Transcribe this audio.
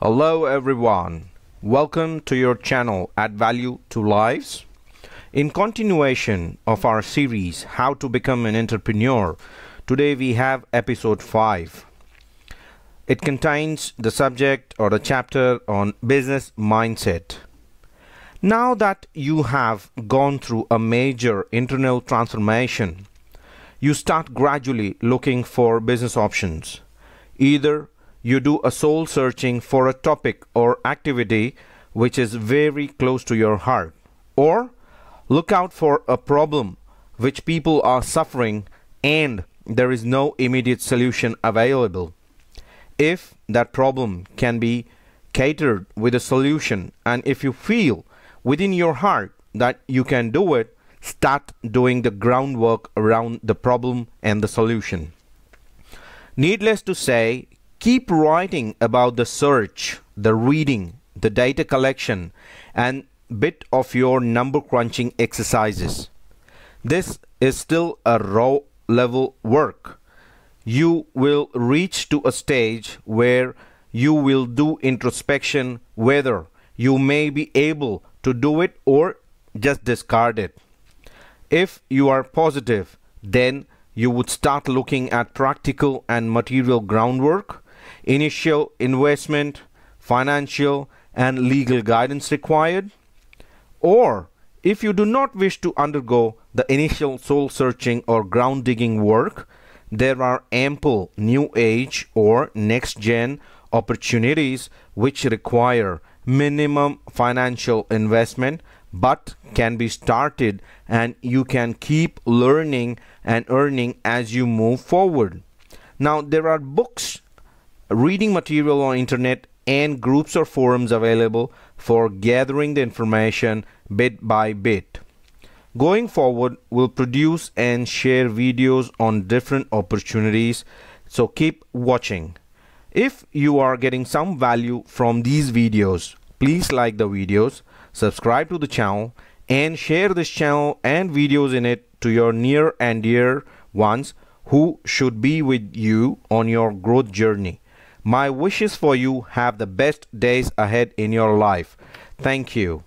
Hello everyone, welcome to your channel Add Value to Lives. In continuation of our series How to Become an Entrepreneur, today we have episode 5. It contains the subject or the chapter on business mindset. Now that you have gone through a major internal transformation, you start gradually looking for business options, either you do a soul searching for a topic or activity which is very close to your heart. Or look out for a problem which people are suffering and there is no immediate solution available. If that problem can be catered with a solution and if you feel within your heart that you can do it, start doing the groundwork around the problem and the solution. Needless to say, keep writing about the search, the reading, the data collection, and bit of your number crunching exercises. This is still a raw level work. You will reach to a stage where you will do introspection whether you may be able to do it or just discard it. If you are positive, then you would start looking at practical and material groundwork initial investment, financial, and legal guidance required. Or if you do not wish to undergo the initial soul searching or ground digging work, there are ample new age or next gen opportunities which require minimum financial investment but can be started and you can keep learning and earning as you move forward. Now, there are books reading material on internet and groups or forums available for gathering the information bit by bit. Going forward, we'll produce and share videos on different opportunities, so keep watching. If you are getting some value from these videos, please like the videos, subscribe to the channel, and share this channel and videos in it to your near and dear ones who should be with you on your growth journey. My wishes for you have the best days ahead in your life. Thank you.